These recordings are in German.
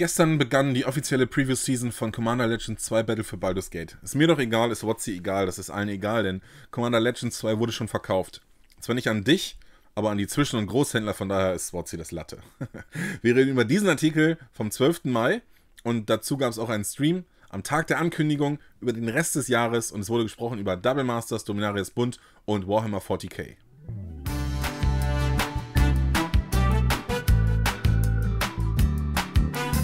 Gestern begann die offizielle Previous Season von Commander Legends 2 Battle für Baldur's Gate. Ist mir doch egal, ist Wotzi egal, das ist allen egal, denn Commander Legends 2 wurde schon verkauft. Zwar nicht an dich, aber an die Zwischen- und Großhändler, von daher ist Wotzi das Latte. Wir reden über diesen Artikel vom 12. Mai und dazu gab es auch einen Stream am Tag der Ankündigung über den Rest des Jahres und es wurde gesprochen über Double Masters, Dominarius Bund und Warhammer 40k.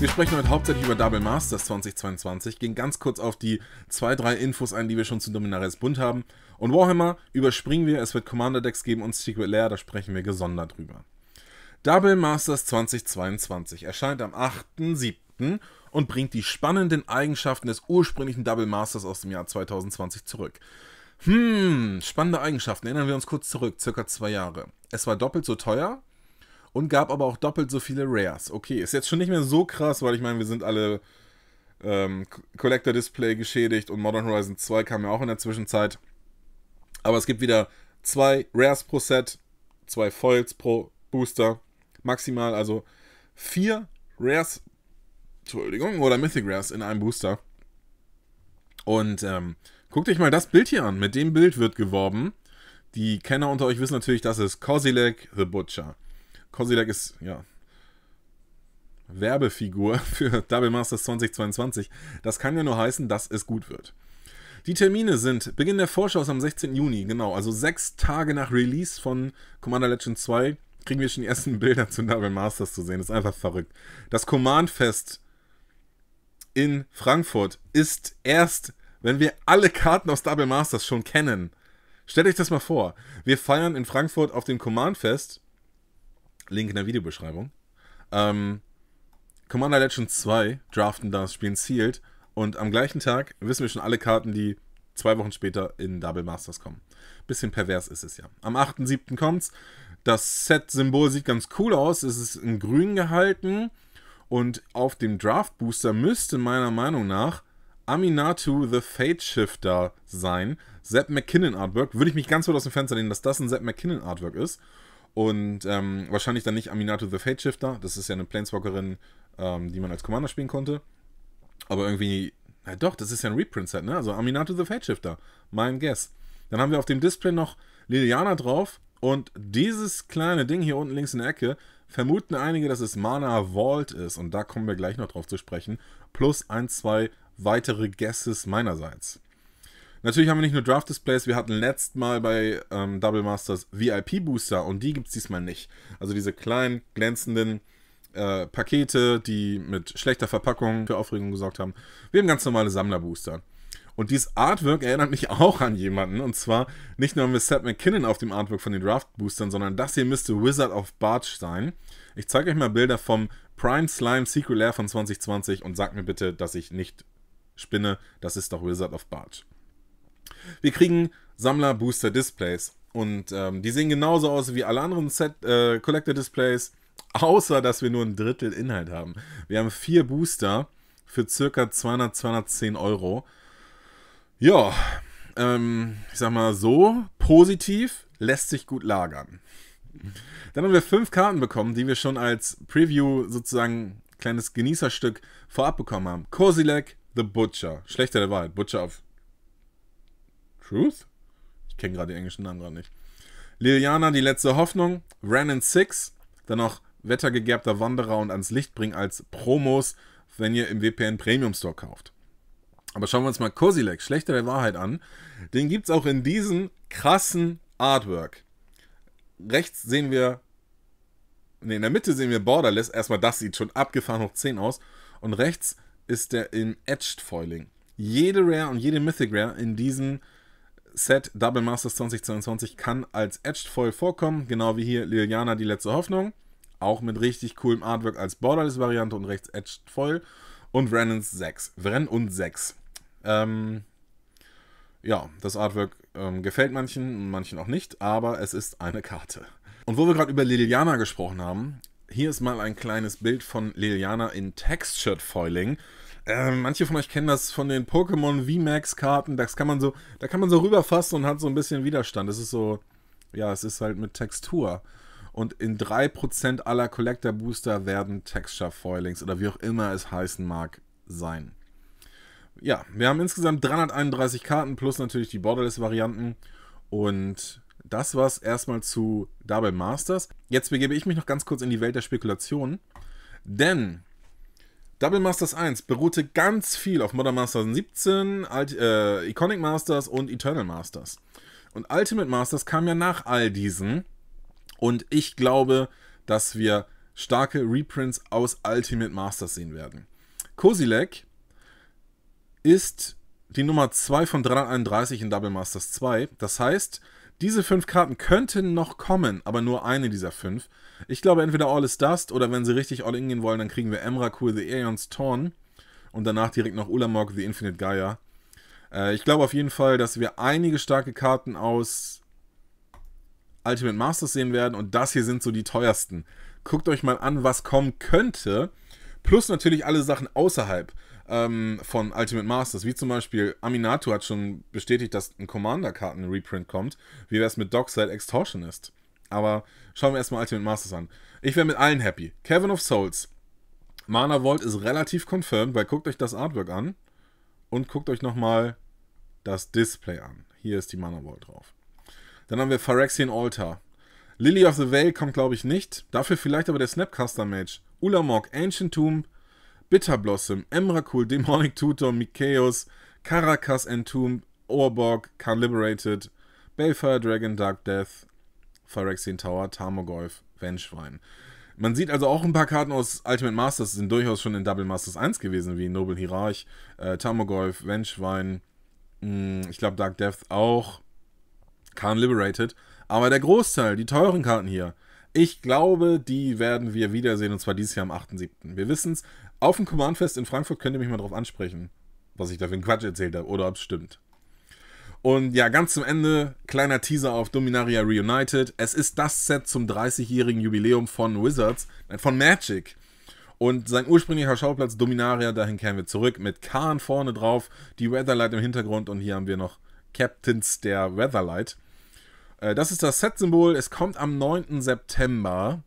Wir sprechen heute hauptsächlich über Double Masters 2022, gehen ganz kurz auf die zwei, drei Infos ein, die wir schon zu Dominaris Bund haben. Und Warhammer überspringen wir, es wird Commander Decks geben und Secret Lair, da sprechen wir gesondert drüber. Double Masters 2022 erscheint am 8.7. und bringt die spannenden Eigenschaften des ursprünglichen Double Masters aus dem Jahr 2020 zurück. Hm, spannende Eigenschaften. Erinnern wir uns kurz zurück, circa zwei Jahre. Es war doppelt so teuer, und gab aber auch doppelt so viele Rares. Okay, ist jetzt schon nicht mehr so krass, weil ich meine, wir sind alle ähm, Collector Display geschädigt und Modern Horizon 2 kam ja auch in der Zwischenzeit. Aber es gibt wieder zwei Rares pro Set, zwei Foils pro Booster, maximal also vier Rares, Entschuldigung, oder Mythic Rares in einem Booster. Und ähm, guckt euch mal das Bild hier an. Mit dem Bild wird geworben. Die Kenner unter euch wissen natürlich, das ist Kozilek the Butcher. Kosilek ist, ja, Werbefigur für Double Masters 2022. Das kann ja nur heißen, dass es gut wird. Die Termine sind Beginn der Vorschau ist am 16. Juni, genau, also sechs Tage nach Release von Commander Legend 2 kriegen wir schon die ersten Bilder zu Double Masters zu sehen. Das ist einfach verrückt. Das Command Fest in Frankfurt ist erst, wenn wir alle Karten aus Double Masters schon kennen. Stellt euch das mal vor. Wir feiern in Frankfurt auf dem Command Fest Link in der Videobeschreibung. Ähm, Commander Legends 2 draften das, spielen Sealed und am gleichen Tag wissen wir schon alle Karten, die zwei Wochen später in Double Masters kommen. Bisschen pervers ist es ja. Am 8.7. kommt's. Das Set-Symbol sieht ganz cool aus. Es ist in grün gehalten. Und auf dem Draft Booster müsste meiner Meinung nach Aminatu the Fate Shifter sein. Sepp McKinnon Artwork. Würde ich mich ganz wohl aus dem Fenster lehnen, dass das ein Sepp McKinnon Artwork ist. Und ähm, wahrscheinlich dann nicht Aminato the Fate Shifter. Das ist ja eine Planeswalkerin, ähm, die man als Commander spielen konnte. Aber irgendwie, ja doch, das ist ja ein Reprint-Set, ne? Also Aminato the Fate Shifter. Mein Guess. Dann haben wir auf dem Display noch Liliana drauf. Und dieses kleine Ding hier unten links in der Ecke vermuten einige, dass es Mana Vault ist. Und da kommen wir gleich noch drauf zu sprechen. Plus ein, zwei weitere Guesses meinerseits. Natürlich haben wir nicht nur Draft-Displays, wir hatten letztes Mal bei ähm, Double Masters VIP-Booster und die gibt es diesmal nicht. Also diese kleinen, glänzenden äh, Pakete, die mit schlechter Verpackung für Aufregung gesorgt haben. Wir haben ganz normale Sammlerbooster. Und dieses Artwork erinnert mich auch an jemanden. Und zwar nicht nur haben wir Seth McKinnon auf dem Artwork von den Draft-Boostern, sondern das hier müsste Wizard of Barge sein. Ich zeige euch mal Bilder vom Prime Slime Secret Lair von 2020 und sagt mir bitte, dass ich nicht spinne. Das ist doch Wizard of Barge. Wir kriegen Sammler Booster Displays. Und ähm, die sehen genauso aus wie alle anderen Set äh, Collector Displays, außer dass wir nur ein Drittel Inhalt haben. Wir haben vier Booster für circa 200, 210 Euro. Ja, ähm, ich sag mal so, positiv, lässt sich gut lagern. Dann haben wir fünf Karten bekommen, die wir schon als Preview sozusagen kleines Genießerstück vorab bekommen haben. Kozilek, The Butcher. Schlechter der Wahl. Butcher auf Truth? Ich kenne gerade die englischen Namen gerade nicht. Liliana, die letzte Hoffnung. Renan Six. Dann noch Wettergegerbter Wanderer und ans Licht bringen als Promos, wenn ihr im WPN Premium Store kauft. Aber schauen wir uns mal Kosilek, Schlechter der Wahrheit an. Den gibt es auch in diesem krassen Artwork. Rechts sehen wir, ne, in der Mitte sehen wir Borderless. Erstmal, das sieht schon abgefahren hoch 10 aus. Und rechts ist der in Etched Foiling. Jede Rare und jede Mythic Rare in diesem Set Double Masters 2022 kann als Edged Foil vorkommen, genau wie hier Liliana die letzte Hoffnung. Auch mit richtig coolem Artwork als Borderless-Variante und rechts Edged Foil. Und Vrennens 6. Vrenn und 6. Ähm, ja, das Artwork ähm, gefällt manchen, manchen auch nicht, aber es ist eine Karte. Und wo wir gerade über Liliana gesprochen haben, hier ist mal ein kleines Bild von Liliana in Textured Foiling. Ähm, manche von euch kennen das von den Pokémon VMAX-Karten. Das kann man so, da kann man so rüberfassen und hat so ein bisschen Widerstand. Es ist so, ja, es ist halt mit Textur. Und in 3% aller Collector Booster werden Texture Foilings oder wie auch immer es heißen mag, sein. Ja, wir haben insgesamt 331 Karten plus natürlich die Borderless-Varianten. Und das war's erstmal zu Double Masters. Jetzt begebe ich mich noch ganz kurz in die Welt der Spekulationen. Denn Double Masters 1 beruhte ganz viel auf Modern Masters 17, Alt, äh, Iconic Masters und Eternal Masters. Und Ultimate Masters kam ja nach all diesen. Und ich glaube, dass wir starke Reprints aus Ultimate Masters sehen werden. Kozilek ist die Nummer 2 von 331 in Double Masters 2. Das heißt, diese fünf Karten könnten noch kommen, aber nur eine dieser fünf. Ich glaube entweder All is Dust oder wenn sie richtig All In gehen wollen, dann kriegen wir Emrakul, The Aeons Torn und danach direkt noch Ulamog, The Infinite Gaia. Äh, ich glaube auf jeden Fall, dass wir einige starke Karten aus Ultimate Masters sehen werden und das hier sind so die teuersten. Guckt euch mal an, was kommen könnte. Plus natürlich alle Sachen außerhalb ähm, von Ultimate Masters, wie zum Beispiel Aminatu hat schon bestätigt, dass ein Commander-Karten-Reprint kommt. Wie wäre es mit Dockside Extortionist? Aber schauen wir erstmal Ultimate Masters an. Ich wäre mit allen happy. Kevin of Souls. Mana Vault ist relativ confirmed, weil guckt euch das Artwork an und guckt euch nochmal das Display an. Hier ist die Mana Vault drauf. Dann haben wir Phyrexian Altar. Lily of the Veil vale kommt, glaube ich, nicht. Dafür vielleicht aber der Snapcaster Mage. Ulamog, Ancient Tomb, Bitterblossom, Emrakul, Demonic Tutor, Mikaeus, Caracas Entomb, Orborg, Khan Liberated, Belfire Dragon, Dark Death, Phyrexian Tower, Tarmogoyf, Venschwein. Man sieht also auch ein paar Karten aus Ultimate Masters, sind durchaus schon in Double Masters 1 gewesen, wie Noble Hierarch, äh, Tarmogoyf, Venschwein, mh, hm, ich glaube Dark Death auch, Khan Liberated. Aber der Großteil, die teuren Karten hier, ich glaube, die werden wir wiedersehen und zwar dieses Jahr am 8.7. Wir wissen es. Auf dem Command Fest in Frankfurt könnt ihr mich mal drauf ansprechen, was ich da für einen Quatsch erzählt habe oder ob es stimmt. Und ja, ganz zum Ende, kleiner Teaser auf Dominaria Reunited. Es ist das Set zum 30-jährigen Jubiläum von Wizards, von Magic. Und sein ursprünglicher Schauplatz Dominaria, dahin kehren wir zurück, mit Kahn vorne drauf, die Weatherlight im Hintergrund und hier haben wir noch Captains der Weatherlight. Äh, das ist das Set-Symbol. Es kommt am 9. September.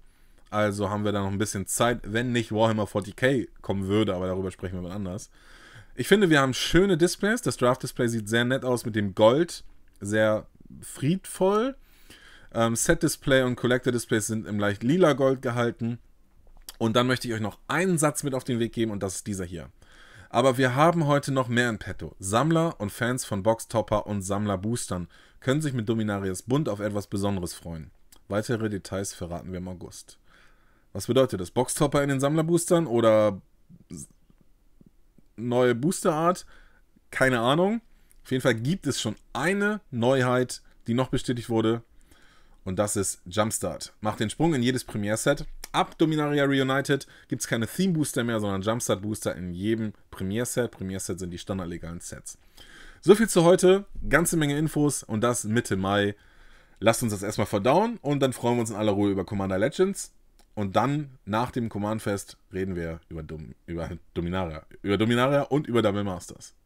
Also haben wir da noch ein bisschen Zeit, wenn nicht Warhammer 40k kommen würde, aber darüber sprechen wir mal anders. Ich finde, wir haben schöne Displays. Das Draft-Display sieht sehr nett aus mit dem Gold. Sehr friedvoll. Ähm, Set-Display und Collector-Displays sind im leicht lila Gold gehalten. Und dann möchte ich euch noch einen Satz mit auf den Weg geben und das ist dieser hier. Aber wir haben heute noch mehr in petto. Sammler und Fans von Boxtopper und Sammler-Boostern können sich mit Dominarius Bund auf etwas Besonderes freuen. Weitere Details verraten wir im August. Was bedeutet das? Boxtopper in den Sammlerboostern oder neue Boosterart? Keine Ahnung. Auf jeden Fall gibt es schon eine Neuheit, die noch bestätigt wurde. Und das ist Jumpstart. Macht den Sprung in jedes Premiere-Set. Ab Dominaria Reunited gibt es keine Theme-Booster mehr, sondern Jumpstart-Booster in jedem Premiere-Set. Premiere-Set sind die standardlegalen Sets. So viel zu heute. Ganze Menge Infos und das Mitte Mai. Lasst uns das erstmal verdauen und dann freuen wir uns in aller Ruhe über Commander Legends. Und dann nach dem Command Fest reden wir über, Dom, über Dominaria. Über Dominaria und über Double Masters.